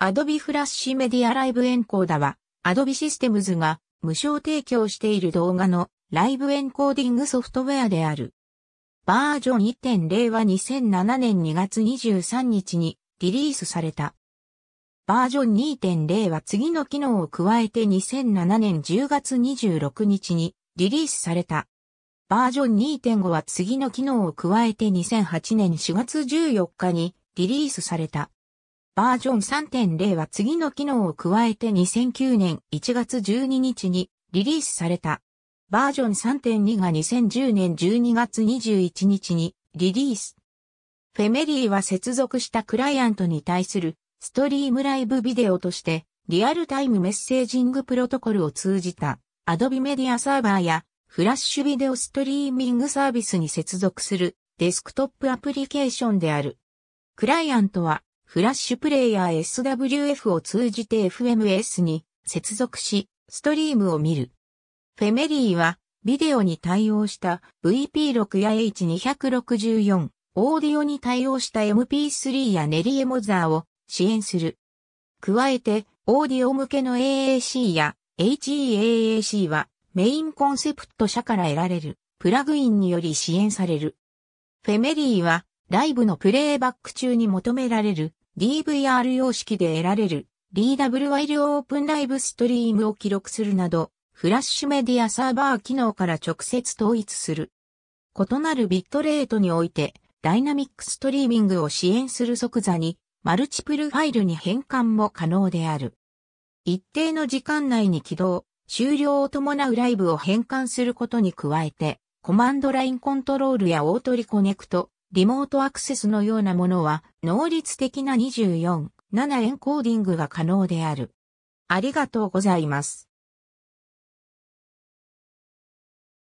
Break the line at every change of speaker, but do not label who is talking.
Adobe フラッシュメディアライブエンコーダは、Adobe Systems が無償提供している動画のライブエンコーディングソフトウェアである。バージョン1.0は2007年2月23日にリリースされた。バージョン2.0は次の機能を加えて2007年10月26日にリリースされた。バージョン2.5は次の機能を加えて2008年4月14日にリリースされた。バージョン3.0は次の機能を加えて2009年1月12日にリリースされた。バージョン3.2が2010年12月21日にリリース。フェメリーは接続したクライアントに対するストリームライブビデオとしてリアルタイムメッセージングプロトコルを通じた Adobe Media サーバーやフラッシュビデオストリーミングサービスに接続するデスクトップアプリケーションである。クライアントはフラッシュプレイヤー SWF を通じて FMS に接続し、ストリームを見る。フェメリーは、ビデオに対応した VP6 や H264、オーディオに対応した MP3 やネリエモザーを支援する。加えて、オーディオ向けの AAC や HEAAC はメインコンセプト社から得られるプラグインにより支援される。フェメリーはライブのプレイバック中に求められる DVR 様式で得られる、リーダブルワイルオープンライブストリームを記録するなど、フラッシュメディアサーバー機能から直接統一する。異なるビットレートにおいて、ダイナミックストリーミングを支援する即座に、マルチプルファイルに変換も可能である。一定の時間内に起動、終了を伴うライブを変換することに加えて、コマンドラインコントロールやオートリコネクト、リモートアクセスのようなものは、能率的な24、7エンコーディングが可能である。ありがとうございます。